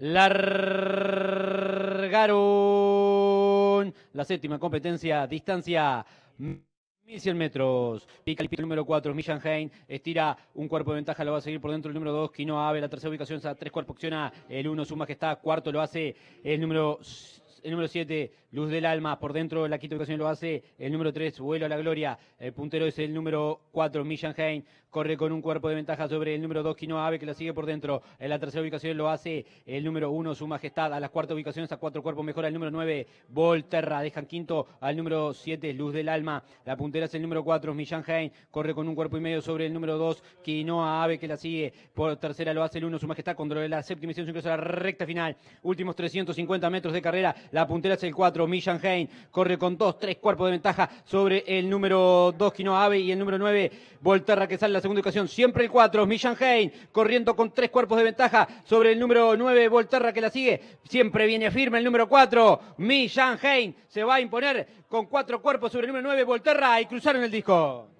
largaron la séptima competencia, distancia 1100 metros. Pica el número 4, millán Hain. Estira un cuerpo de ventaja, lo va a seguir por dentro el número 2, Kino Ave. La tercera ubicación, sea, tres cuerpos, acciona el 1, su majestad. Cuarto lo hace el número el número 7, Luz del Alma, por dentro la quinta ubicación lo hace el número 3, Vuelo a la Gloria, el puntero es el número 4, Michan Hain, corre con un cuerpo de ventaja sobre el número 2, Quinoa Ave, que la sigue por dentro, en la tercera ubicación lo hace el número 1, Su Majestad, a las cuarta ubicaciones a cuatro cuerpos mejor el número 9, Volterra, dejan quinto al número 7, Luz del Alma, la puntera es el número 4, Michan Hain, corre con un cuerpo y medio sobre el número 2, Quinoa Ave, que la sigue por tercera lo hace el 1, Su Majestad, controla la séptima y se a la recta final, últimos 350 metros de carrera, la puntera es el 4, Millan Hein. Corre con 2, 3 cuerpos de ventaja sobre el número 2, Quino Ave. Y el número 9, Volterra, que sale en la segunda ocasión. Siempre el 4, Millan Hein. Corriendo con 3 cuerpos de ventaja sobre el número 9, Volterra, que la sigue. Siempre viene firme el número 4, Millan Hein. Se va a imponer con 4 cuerpos sobre el número 9, Volterra. Y cruzaron el disco.